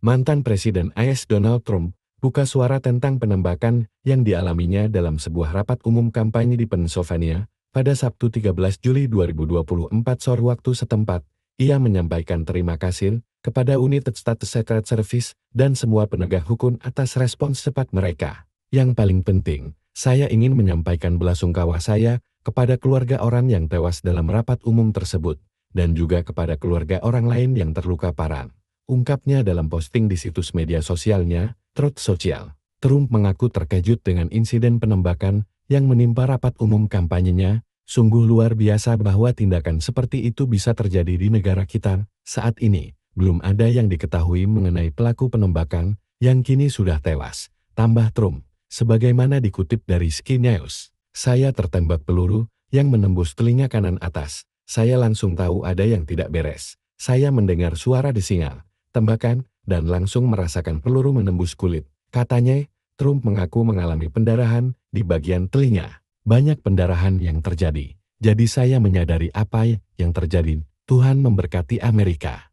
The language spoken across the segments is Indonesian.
mantan Presiden AS Donald Trump buka suara tentang penembakan yang dialaminya dalam sebuah rapat umum kampanye di Pennsylvania pada Sabtu 13 Juli 2024 sore waktu setempat. Ia menyampaikan terima kasih kepada Unit State Secret Service dan semua penegak hukum atas respons cepat mereka. Yang paling penting, saya ingin menyampaikan belasungkawa saya kepada keluarga orang yang tewas dalam rapat umum tersebut dan juga kepada keluarga orang lain yang terluka parah ungkapnya dalam posting di situs media sosialnya, Truth Sosial. Trump mengaku terkejut dengan insiden penembakan yang menimpa rapat umum kampanyenya, sungguh luar biasa bahwa tindakan seperti itu bisa terjadi di negara kita. Saat ini, belum ada yang diketahui mengenai pelaku penembakan yang kini sudah tewas, tambah Trump, sebagaimana dikutip dari Sky News. Saya tertembak peluru yang menembus telinga kanan atas. Saya langsung tahu ada yang tidak beres. Saya mendengar suara desingal tembakan, dan langsung merasakan peluru menembus kulit. Katanya, Trump mengaku mengalami pendarahan di bagian telinga. Banyak pendarahan yang terjadi. Jadi saya menyadari apa yang terjadi. Tuhan memberkati Amerika.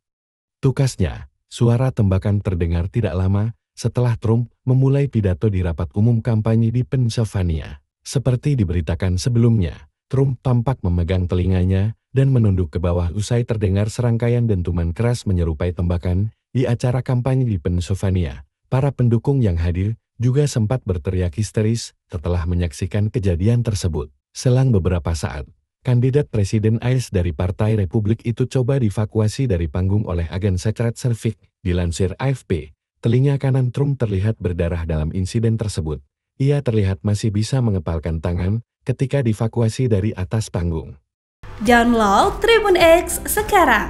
Tukasnya, suara tembakan terdengar tidak lama setelah Trump memulai pidato di rapat umum kampanye di Pennsylvania. Seperti diberitakan sebelumnya, Trump tampak memegang telinganya dan menunduk ke bawah usai terdengar serangkaian dentuman keras menyerupai tembakan di acara kampanye di Pennsylvania, para pendukung yang hadir juga sempat berteriak histeris setelah menyaksikan kejadian tersebut. Selang beberapa saat, kandidat Presiden AS dari Partai Republik itu coba divakuasi dari panggung oleh agen sekret Servik, dilansir AFP. Telinga kanan Trump terlihat berdarah dalam insiden tersebut. Ia terlihat masih bisa mengepalkan tangan ketika divakuasi dari atas panggung. Download Tribun X sekarang